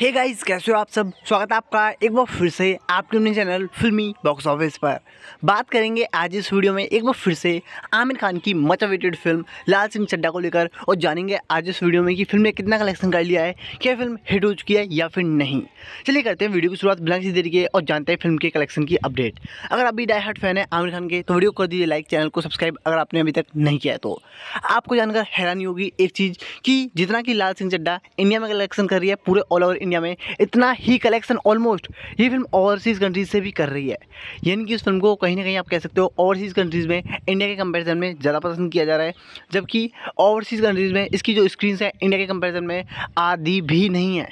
hey guys कैसे हो आप सब स्वागत है आपका एक बार फिर से आपके अपने चैनल फिल्मी बॉक्स ऑफिस पर बात करेंगे आज इस वीडियो में एक बार फिर से आमिर खान की much awaited film Laal Singh Chaddha को लेकर और जानेंगे आज इस वीडियो में कि फिल्म ने कितना कलेक्शन कर लिया है क्या फिल्म हिट हो चुकी है या फिर नहीं चलिए करते हैं वीडियो की शुरुआत बिना किसी तरीके और जानते हैं फिल्म के कलेक्शन की अपडेट अगर आप भी डाई हार्ट फैन है आमिर खान के तो वीडियो कर दीजिए लाइक चैनल को सब्सक्राइब अगर आपने अभी तक नहीं किया तो आपको जानकर हैरानी होगी एक चीज़ कि जितना कि लाल सिंह चड्डा इंडिया में कलेक्शन कर रही है पूरे ऑल ओवर इंडिया में इतना ही कलेक्शन ऑलमोस्ट ये फिल्म ओवरसीज़ कंट्रीज से भी कर रही है यानी कि उस फिल्म को कहीं ना कहीं आप कह सकते हो ओवरसीज़ कंट्रीज़ में इंडिया के कंपेरिजन में ज़्यादा पसंद किया जा रहा है जबकि ओवरसीज़ कंट्रीज़ में इसकी जो स्क्रीन है इंडिया के कंपेरिजन में आधी भी नहीं है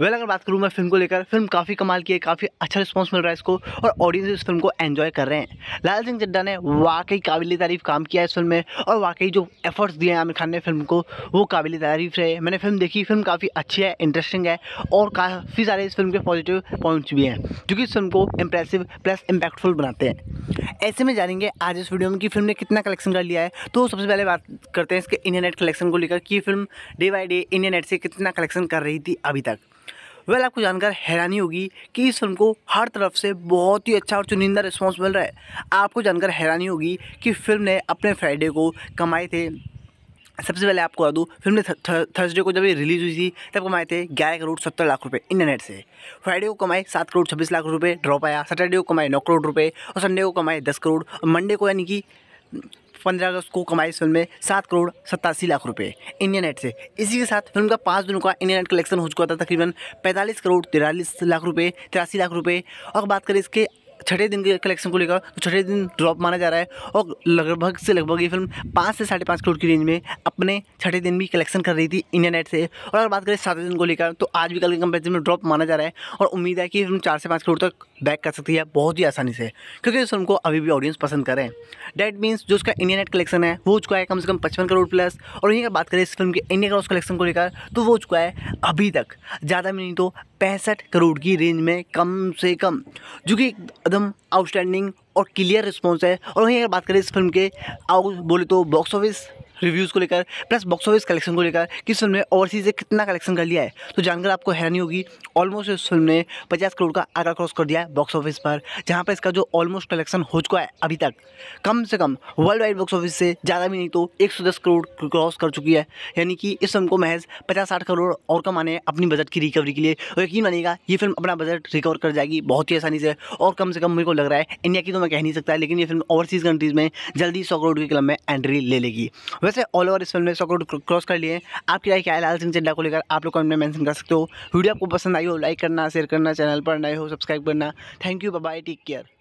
वेल अगर बात करूँ मैं फिल्म को लेकर फिल्म काफ़ी कमाल की है काफ़ी अच्छा रिस्पॉन्स मिल रहा है इसको और ऑडियंस इस फिल्म को एन्जॉय कर रहे हैं लाल सिंह चड्डा ने वाकई काबिल तारीफ़ काम किया है इस फिल्म में और वाकई जो एफर्ट्स दिए हैं आमिर खान ने फिल्म को वो काबिल तारीफ़ रहे मैंने फिल्म देखी फिल्म काफ़ी अच्छी है इंटरेस्टिंग है और काफ़ी सारे इस फिल्म के पॉजिटिव पॉइंट्स भी हैं जो कि इस फिल्म को इम्प्रेसिव प्लस इम्पैक्टफुल बनाते हैं ऐसे में जानेंगे आज इस वीडियो में कि फिल्म ने कितना कलेक्शन कर लिया है तो सबसे पहले बात करते हैं इसके इंडियन नेट कलेक्शन को लेकर कि film day by day Indian net से कितना कलेक्शन कर रही थी अभी तक वेल आपको जानकर हैरानी होगी कि इस फिल्म को हर तरफ से बहुत ही अच्छा और चुनिंदा रिस्पॉन्स मिल रहा है आपको जानकर हैरानी होगी कि फिल्म ने अपने फ्राइडे को कमाए थे सबसे पहले आपको बता दूँ फिल्म ने थर्सडे को जब ये रिलीज़ हुई थी तब कमाए थे ग्यारह करोड़ सत्तर लाख रुपए इंटरनेट से फ्राइडे को कमाए सात करोड़ छब्बीस लाख रुपए ड्रॉप आया सैटरडे को कमाए नौ करोड़ रुपए और संडे को कमाए दस करोड़ और मंडे को यानी कि पंद्रह अगस्त को कमाई इस फिल्म में सात करोड़ सत्तासी लाख रुपये इंडियन नेट से इसी के साथ फिल्म का पाँच दिनों का इंडियन नेट कलेक्शन हो चुका था तकरीबन पैंतालीस करोड़ तिरालीस लाख रुपये तिरासी लाख रुपये और बात करें इसके छठे दिन के कलेक्शन को लेकर तो छठे दिन ड्रॉप माना जा रहा है और लगभग से लगभग ये फिल्म पाँच से साढ़े पाँच करोड़ की रेंज में अपने छठे दिन भी कलेक्शन कर रही थी इंडिया नेट से और अगर बात करें सातवें दिन को लेकर तो आज भी कल के कंपेरिजन में ड्रॉप माना जा रहा है और उम्मीद है कि फिल्म चार से पाँच करोड़ तक बैक कर सकती है बहुत ही आसानी से क्योंकि इस फिल्म को अभी भी ऑडियंस पसंद करें डैट मीन्स जो उसका इंडिया नेट कलेक्शन है वो चुका है कम से कम पचपन करोड़ प्लस और यहीं अगर बात करें इस फिल्म के इंडिया क्रॉस कलेक्शन को लेकर तो वो चुका है अभी तक ज़्यादा में नहीं तो पैंसठ करोड़ की रेंज में कम से कम जो कि एकदम आउटस्टैंडिंग और क्लियर रिस्पॉन्स है और वहीं अगर बात करें इस फिल्म के आउ बोले तो बॉक्स ऑफिस रिव्यूज़ को लेकर प्लस बॉक्स ऑफिस कलेक्शन को लेकर किस फिल्म ने ओवरसीज से कितना कलेक्शन कर लिया है तो जानकर आपको हैरानी होगी ऑलमोस्ट इस फिल्म ने पचास करोड़ का आंकड़ा क्रॉस कर दिया है बॉक्स ऑफिस पर जहाँ पर इसका जो ऑलमोस्ट कलेक्शन हो चुका है अभी तक कम से कम वर्ल्ड वाइड बॉक्स ऑफिस से ज़्यादा भी नहीं तो एक करोड़ क्रॉस कर चुकी है यानी कि इस फिल्म को महज पचास साठ करोड़ और कमाने अपनी बजट की रिकवरी के लिए और यकीन मानेगा ये फिल्म अपना बजट रिकवर कर जाएगी बहुत ही आसानी से और कम से कम मेरे को लग रहा है इंडिया की तो मैं कह नहीं सकता लेकिन ये फिल्म ओवरसीज़ कंट्रीज़ में जल्दी सौ करोड़ के क्लब में एंट्री ले लेगी वैसे वैसे ऑल ओवर इस फिल्म ने सौ क्रॉस कर लिए आपकी राय क्या है लाल सिंह चड्डा को लेकर आप लोग कमेंट में मैंशन कर सकते हो वीडियो आपको पसंद आई हो लाइक करना शेयर करना चैनल पर नए हो सब्सक्राइब करना thank you bye take care